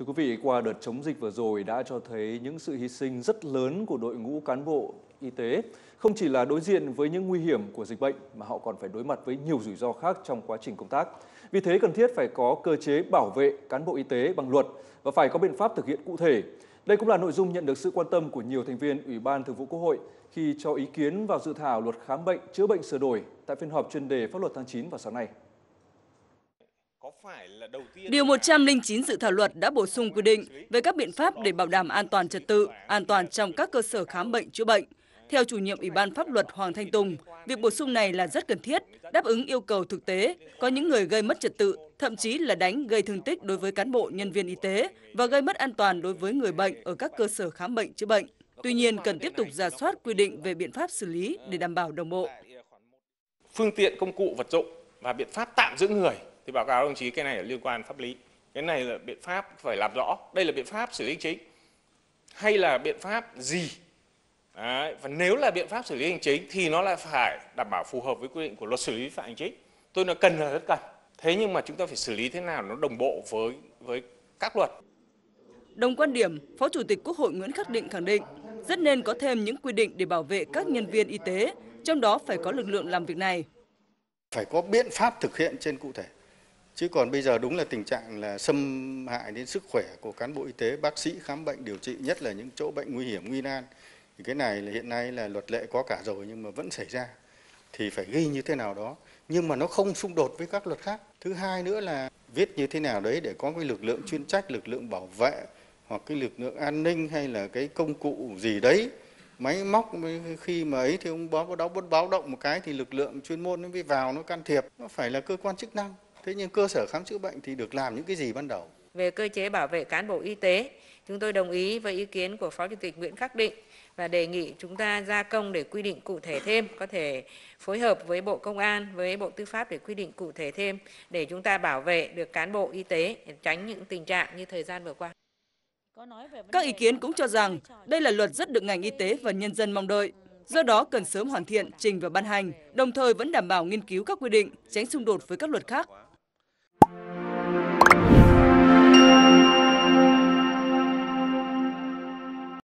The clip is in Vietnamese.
Thưa quý vị, qua đợt chống dịch vừa rồi đã cho thấy những sự hy sinh rất lớn của đội ngũ cán bộ y tế, không chỉ là đối diện với những nguy hiểm của dịch bệnh mà họ còn phải đối mặt với nhiều rủi ro khác trong quá trình công tác. Vì thế cần thiết phải có cơ chế bảo vệ cán bộ y tế bằng luật và phải có biện pháp thực hiện cụ thể. Đây cũng là nội dung nhận được sự quan tâm của nhiều thành viên Ủy ban Thường vụ Quốc hội khi cho ý kiến vào dự thảo luật khám bệnh chữa bệnh sửa đổi tại phiên họp chuyên đề pháp luật tháng 9 vào sáng nay. Điều 109 dự thảo luật đã bổ sung quy định về các biện pháp để bảo đảm an toàn trật tự, an toàn trong các cơ sở khám bệnh chữa bệnh. Theo chủ nhiệm Ủy ban pháp luật Hoàng Thanh Tùng, việc bổ sung này là rất cần thiết, đáp ứng yêu cầu thực tế. Có những người gây mất trật tự, thậm chí là đánh gây thương tích đối với cán bộ nhân viên y tế và gây mất an toàn đối với người bệnh ở các cơ sở khám bệnh chữa bệnh. Tuy nhiên, cần tiếp tục giả soát quy định về biện pháp xử lý để đảm bảo đồng bộ. Phương tiện công cụ vật dụng và biện pháp tạm giữ người thì báo cáo đồng chí cái này là liên quan pháp lý cái này là biện pháp phải làm rõ đây là biện pháp xử lý hành chính hay là biện pháp gì Đấy, và nếu là biện pháp xử lý hành chính thì nó lại phải đảm bảo phù hợp với quy định của luật xử lý vi phạm hành chính tôi nói cần là rất cần thế nhưng mà chúng ta phải xử lý thế nào nó đồng bộ với với các luật Đồng quan điểm, Phó Chủ tịch Quốc hội Nguyễn Khắc Định khẳng định rất nên có thêm những quy định để bảo vệ các nhân viên y tế, trong đó phải có lực lượng làm việc này. Phải có biện pháp thực hiện trên cụ thể. Chứ còn bây giờ đúng là tình trạng là xâm hại đến sức khỏe của cán bộ y tế, bác sĩ khám bệnh điều trị, nhất là những chỗ bệnh nguy hiểm, nguy nan. Thì cái này là hiện nay là luật lệ có cả rồi nhưng mà vẫn xảy ra. Thì phải ghi như thế nào đó, nhưng mà nó không xung đột với các luật khác. Thứ hai nữa là viết như thế nào đấy để có cái lực lượng chuyên trách, lực lượng bảo vệ hoặc cái lực lượng an ninh hay là cái công cụ gì đấy máy móc khi mà ấy thì ông báo có đó báo động một cái thì lực lượng chuyên môn nó mới vào nó can thiệp nó phải là cơ quan chức năng Thế nhưng cơ sở khám chữa bệnh thì được làm những cái gì ban đầu? Về cơ chế bảo vệ cán bộ y tế, chúng tôi đồng ý với ý kiến của Phó Chủ tịch Nguyễn Khắc Định và đề nghị chúng ta gia công để quy định cụ thể thêm, có thể phối hợp với Bộ Công an, với Bộ Tư pháp để quy định cụ thể thêm để chúng ta bảo vệ được cán bộ y tế, tránh những tình trạng như thời gian vừa qua. Các ý kiến cũng cho rằng đây là luật rất được ngành y tế và nhân dân mong đợi. Do đó cần sớm hoàn thiện, trình và ban hành, đồng thời vẫn đảm bảo nghiên cứu các quy định, tránh xung đột với các luật khác